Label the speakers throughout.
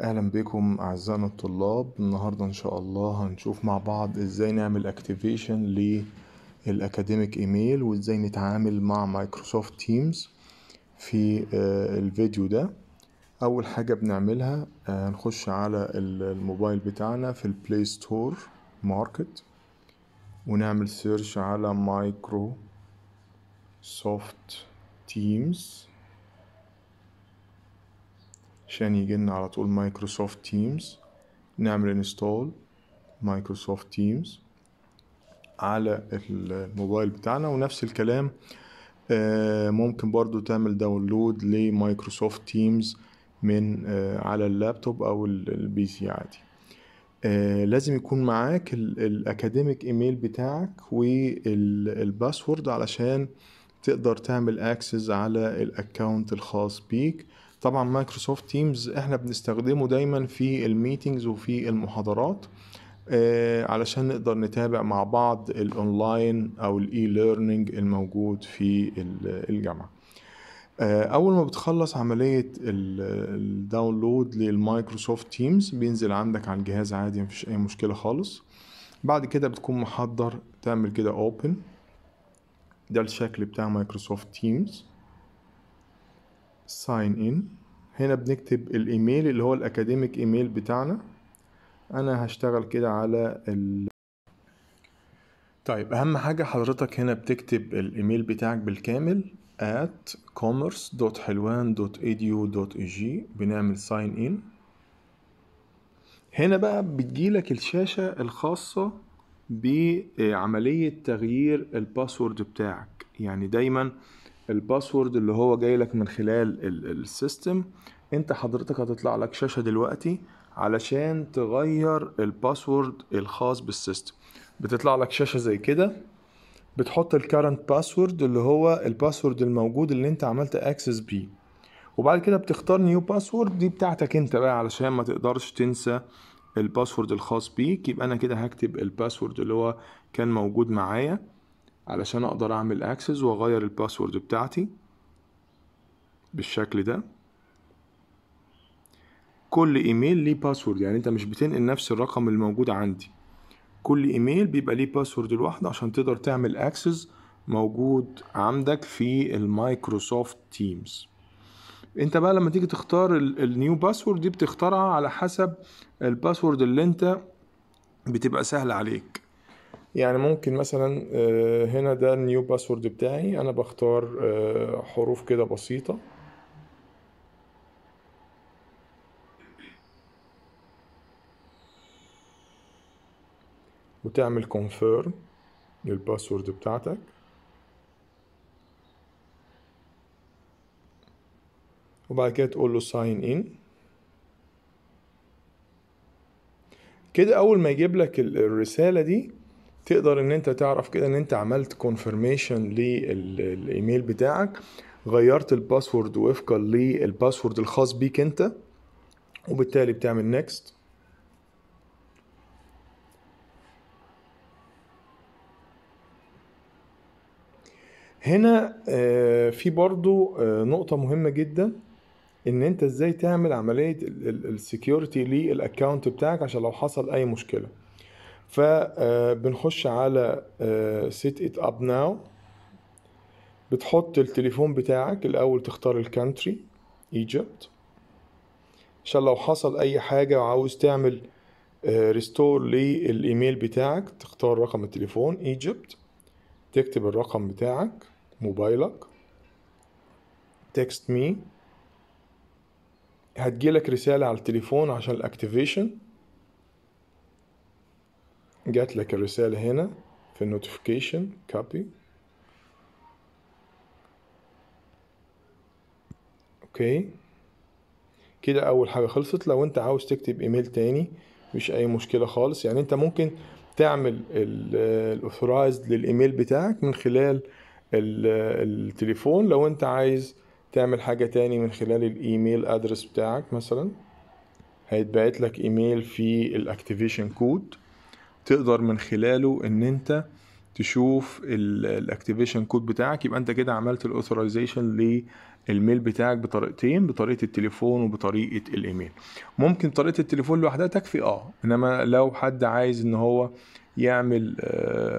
Speaker 1: اهلا بكم اعزائنا الطلاب النهاردة ان شاء الله هنشوف مع بعض ازاي نعمل اكتيفيشن للاكاديميك ايميل وازاي نتعامل مع مايكروسوفت تيمز في آه، الفيديو ده اول حاجة بنعملها آه، هنخش على الموبايل بتاعنا في البلاي ستور ماركت ونعمل سيرش على مايكروسوفت تيمز عشان يجيلنا على طول مايكروسوفت تيمز نعمل انستول مايكروسوفت تيمز على الموبايل بتاعنا ونفس الكلام آه، ممكن برضو تعمل داونلود لمايكروسوفت تيمز من آه، على اللابتوب او البي سي عادي آه، لازم يكون معاك الاكاديميك ايميل بتاعك والباسورد علشان تقدر تعمل اكسس على الاكونت الخاص بيك طبعا مايكروسوفت تيمز احنا بنستخدمه دايما في الميتنجز وفي المحاضرات آه، علشان نقدر نتابع مع بعض الاونلاين او الاي ليرنينج الموجود في الجامعه آه، اول ما بتخلص عمليه الداونلود للمايكروسوفت تيمز بينزل عندك على الجهاز عادي مفيش اي مشكله خالص بعد كده بتكون محضر تعمل كده اوبن ده الشكل بتاع مايكروسوفت تيمز ساين ان هنا بنكتب الايميل اللي هو الاكاديميك ايميل بتاعنا انا هشتغل كده على ال... طيب اهم حاجة حضرتك هنا بتكتب الايميل بتاعك بالكامل at commerce.حلوان.edu.ag بنعمل ساين ان هنا بقى بتجيلك الشاشة الخاصة بعملية تغيير الباسورد بتاعك يعني دايما الباسورد اللي هو جاي لك من خلال السيستم انت حضرتك هتطلع لك شاشة دلوقتي علشان تغير الباسورد الخاص بالسيستم بتطلع لك شاشة زي كده بتحط الكارنت باسورد اللي هو الباسورد الموجود اللي انت عملت اكسس بيه وبعد كده بتختار نيو باسورد دي بتاعتك انت بقى علشان ما تقدرش تنسى الباسورد الخاص بيك يبقى انا كده هكتب الباسورد اللي هو كان موجود معايا علشان اقدر اعمل اكسس واغير الباسورد بتاعتي بالشكل ده كل ايميل ليه باسورد يعني انت مش بتنقل نفس الرقم اللي موجود عندي كل ايميل بيبقى ليه باسورد لوحده عشان تقدر تعمل اكسس موجود عندك في المايكروسوفت تيمز انت بقى لما تيجي تختار النيو باسورد دي بتختارها على حسب الباسورد اللي انت بتبقى سهل عليك يعني ممكن مثلا آه، هنا ده النيو باسورد بتاعي انا بختار آه، حروف كده بسيطة وتعمل كونفيرم للباسورد بتاعتك وبعد كده تقول له ساين ان كده اول ما يجيب لك الرساله دي تقدر ان انت تعرف كده ان انت عملت كونفرميشن للايميل بتاعك غيرت الباسورد وفقا للباسورد الخاص بيك انت وبالتالي بتعمل نيكست هنا آه، في برضو آه، نقطة مهمة جدا ان انت ازاي تعمل عملية السكيورتي للاكونت بتاعك عشان لو حصل اي مشكلة فبنخش آه، على سيت ات اب ناو بتحط التليفون بتاعك الاول تختار الكانتري ايجيبت عشان لو حصل اي حاجه وعاوز تعمل ريستور آه، للايميل بتاعك تختار رقم التليفون ايجيبت تكتب الرقم بتاعك موبايلك تكست مي هتجيلك رسالة على التليفون عشان الاكتيفيشن جات لك الرسالة هنا في النوتيفيكيشن كوبي اوكي كده اول حاجة خلصت لو انت عاوز تكتب ايميل تاني مش اي مشكلة خالص يعني انت ممكن تعمل الاوثورايزد للايميل بتاعك من خلال التليفون لو انت عايز تعمل حاجة تاني من خلال الايميل ادرس بتاعك مثلا هيتبعت لك ايميل في الاكتيفيشن كود تقدر من خلاله ان انت تشوف الاكتيفيشن كود بتاعك يبقى انت كده عملت الاثورايزيشن للميل بتاعك بطريقتين بطريقه التليفون وبطريقه الايميل ممكن طريقه التليفون لوحدها تكفي اه انما لو حد عايز ان هو يعمل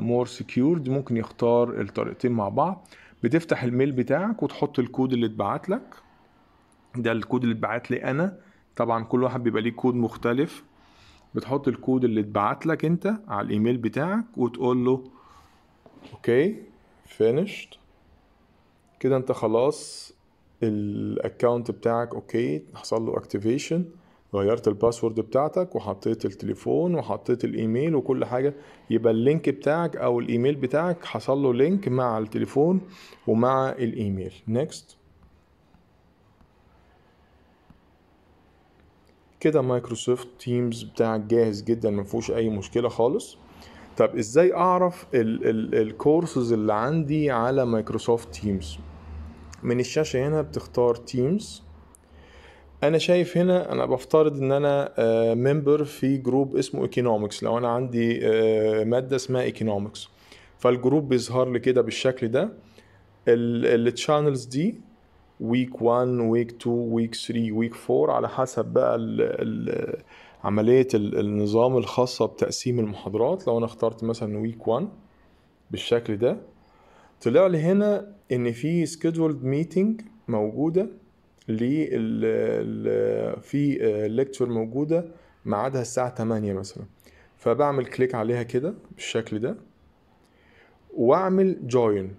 Speaker 1: مور آه، سكيورد ممكن يختار الطريقتين مع بعض بتفتح الميل بتاعك وتحط الكود اللي اتبعت لك ده الكود اللي اتبعت لي انا طبعا كل واحد بيبقى ليه كود مختلف بتحط الكود اللي اتبعت لك انت على الايميل بتاعك وتقول له اوكي فينيشت كده انت خلاص الاكونت بتاعك اوكي حصل له اكتيفيشن غيرت الباسورد بتاعتك وحطيت التليفون وحطيت الايميل وكل حاجه يبقى اللينك بتاعك او الايميل بتاعك حصل له لينك مع التليفون ومع الايميل نيكست كده مايكروسوفت تيمز بتاعك جاهز جدا ما فيهوش اي مشكله خالص طب ازاي اعرف الكورسز اللي عندي على مايكروسوفت تيمز من الشاشه هنا بتختار تيمز انا شايف هنا انا بفترض ان انا ممبر آه، في جروب اسمه ايكونومكس لو انا عندي آه، ماده اسمها ايكونومكس فالجروب بيظهر لي كده بالشكل ده التشانلز دي ويك 1 ويك 2 ويك 3 ويك 4 على حسب بقى الـ الـ عملية الـ النظام الخاصة بتقسيم المحاضرات لو أنا اخترت مثلا ويك 1 بالشكل ده طلع لي هنا إن في سكيدولد ميتنج موجودة لل في ليكتشر موجودة ميعادها الساعة 8 مثلا فبعمل كليك عليها كده بالشكل ده واعمل جوين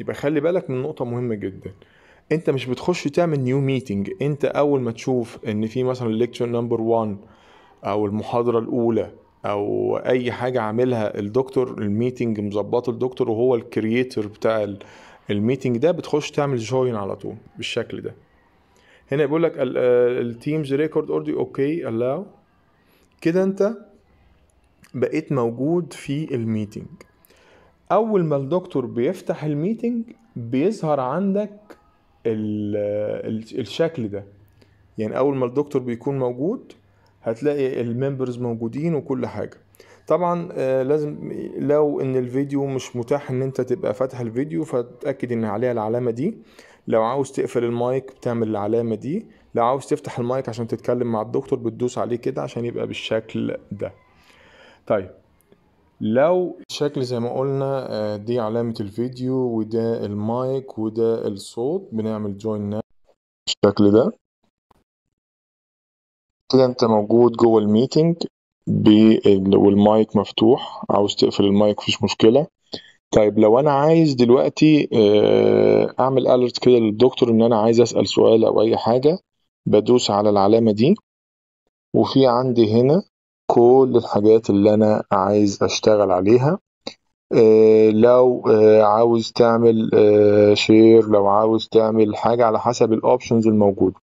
Speaker 1: يبقى خلي بالك من نقطة مهمة جدا انت مش بتخش تعمل نيو ميتنج انت اول ما تشوف ان في مثلا ليكتشر نمبر 1 او المحاضره الاولى او اي حاجه عاملها الدكتور الميتنج مظبطه الدكتور وهو الكرييتور بتاع الميتنج ده بتخش تعمل جوين على طول بالشكل ده هنا بيقول لك التيمز ريكورد اوردي اوكي الاو كده انت بقيت موجود في الميتنج اول ما الدكتور بيفتح الميتنج بيظهر عندك الشكل ده يعني اول ما الدكتور بيكون موجود هتلاقي الممبرز موجودين وكل حاجه طبعا آه، لازم لو ان الفيديو مش متاح ان انت تبقى فاتح الفيديو فتاكد ان عليها العلامه دي لو عاوز تقفل المايك بتعمل العلامه دي لو عاوز تفتح المايك عشان تتكلم مع الدكتور بتدوس عليه كده عشان يبقى بالشكل ده طيب لو شكل زي ما قلنا آه، دي علامة الفيديو وده المايك وده الصوت بنعمل جوين الشكل بالشكل ده كده انت موجود جوه الميتنج والمايك مفتوح عاوز تقفل المايك مفيش مشكلة طيب لو انا عايز دلوقتي آه، اعمل اليرت كده للدكتور ان انا عايز اسال سؤال او اي حاجه بدوس على العلامه دي وفي عندي هنا كل الحاجات اللي أنا عايز أشتغل عليها آه، لو آه، عاوز تعمل شير آه، لو عاوز تعمل حاجة على حسب الأوبشنز الموجودة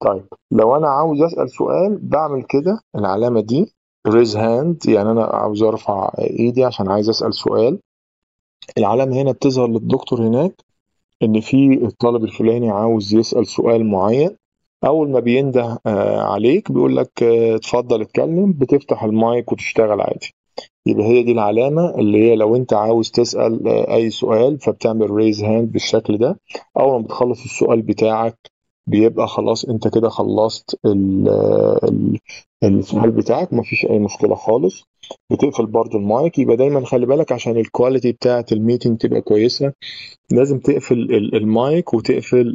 Speaker 1: طيب لو أنا عاوز أسأل سؤال بعمل كده العلامة دي ريز هاند يعني أنا عاوز أرفع إيدي عشان عايز أسأل سؤال العلامة هنا بتظهر للدكتور هناك إن في الطالب الفلاني عاوز يسأل سؤال معين اول ما بينده آه، عليك بيقول لك آه، اتفضل اتكلم بتفتح المايك وتشتغل عادي يبقى هي دي العلامه اللي هي لو انت عاوز تسال آه، اي سؤال فبتعمل ريز هاند بالشكل ده اول ما بتخلص السؤال بتاعك بيبقى خلاص انت كده خلصت الفعال بتاعك مفيش اي مشكله خالص بتقفل برضو المايك يبقى دايما خلي بالك عشان الكواليتي بتاعه الميتنج تبقى كويسه لازم تقفل المايك وتقفل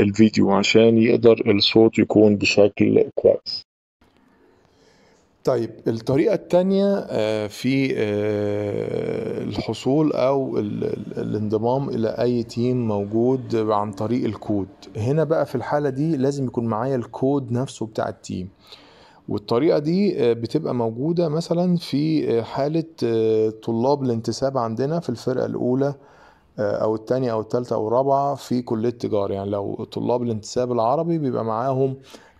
Speaker 1: الفيديو عشان يقدر الصوت يكون بشكل كويس طيب الطريقة الثانية آه، في آه، الحصول أو الانضمام إلى أي تيم موجود عن طريق الكود هنا بقى في الحالة دي لازم يكون معايا الكود نفسه بتاع التيم والطريقة دي آه، بتبقى موجودة مثلا في حالة طلاب الانتساب عندنا في الفرقة الأولى أو الثانية أو الثالثة أو الرابعة في كلية تجارة يعني لو طلاب الانتساب العربي بيبقى معاهم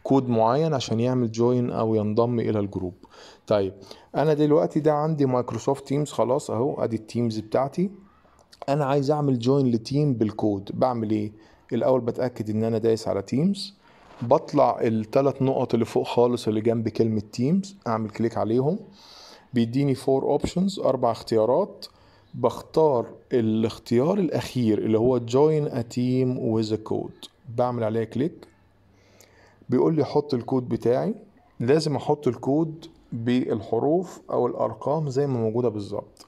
Speaker 1: كود معين عشان يعمل جوين او ينضم الى الجروب طيب انا دلوقتي ده عندي مايكروسوفت تيمز خلاص اهو ادي التيمز بتاعتي انا عايز اعمل جوين لتيم بالكود بعمل ايه الاول بتاكد ان انا دايس على تيمز بطلع الثلاث نقط اللي فوق خالص اللي جنب كلمه تيمز اعمل كليك عليهم بيديني فور اوبشنز اربع اختيارات بختار الاختيار الاخير اللي هو جوين ا تيم ويز كود بعمل عليه كليك بيقول لي حط الكود بتاعي لازم احط الكود بالحروف او الارقام زي ما موجوده بالظبط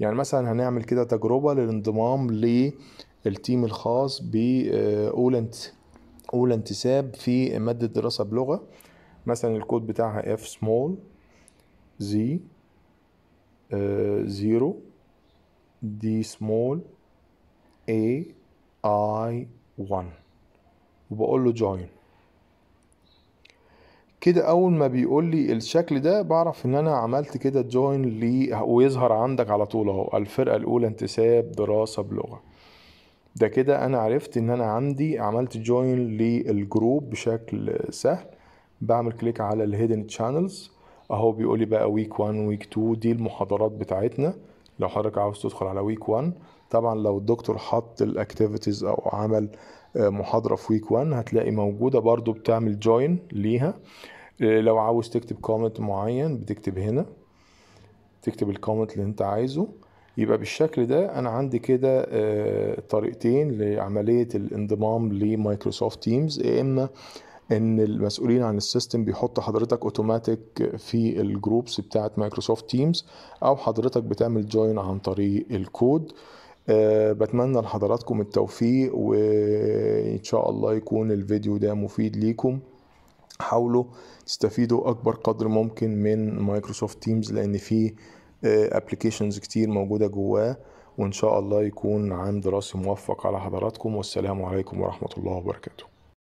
Speaker 1: يعني مثلا هنعمل كده تجربه للانضمام للتيم الخاص ب آه، اولى انتساب في ماده دراسه بلغه مثلا الكود بتاعها اف سمول زي زيرو دي سمول اي اي 1 وبقول له جوين كده اول ما بيقول لي الشكل ده بعرف ان انا عملت كده جوين لي ويظهر عندك على طول اهو الفرقه الاولى انتساب دراسه بلغه ده كده انا عرفت ان انا عندي عملت جوين للجروب بشكل سهل بعمل كليك على الهيدن تشانلز اهو بيقول لي بقى ويك 1 ويك 2 دي المحاضرات بتاعتنا لو حضرتك عاوز تدخل على ويك 1 طبعا لو الدكتور حط الاكتيفيتيز او عمل محاضرة في ويك 1 هتلاقي موجودة برضو بتعمل جوين ليها آه، لو عاوز تكتب كومنت معين بتكتب هنا تكتب الكومنت اللي انت عايزه يبقى بالشكل ده انا عندي كده آه، طريقتين لعملية الانضمام لمايكروسوفت تيمز يا اما ان المسؤولين عن السيستم بيحط حضرتك اوتوماتيك في الجروبس بتاعت مايكروسوفت تيمز او حضرتك بتعمل جوين عن طريق الكود آه، بتمنى لحضراتكم التوفيق وان شاء الله يكون الفيديو ده مفيد ليكم حاولوا تستفيدوا اكبر قدر ممكن من مايكروسوفت تيمز لان فيه آه، ابلكيشنز كتير موجوده جواه وان شاء الله يكون عام دراسي موفق على حضراتكم والسلام عليكم ورحمه الله وبركاته